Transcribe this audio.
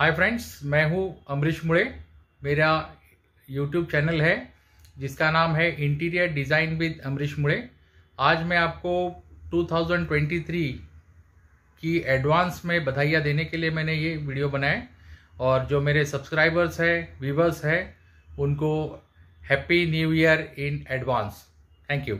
hi friends मैं हूं अमरीश मुड़े मेरा यूट्यूब चैनल है जिसका नाम है इंटीरियर डिज़ाइन विद अमरीश मुड़े आज मैं आपको 2023 की एडवांस में बधाइयाँ देने के लिए मैंने ये वीडियो बनाए और जो मेरे सब्सक्राइबर्स हैं व्यूवर्स हैं उनको happy new year in advance thank you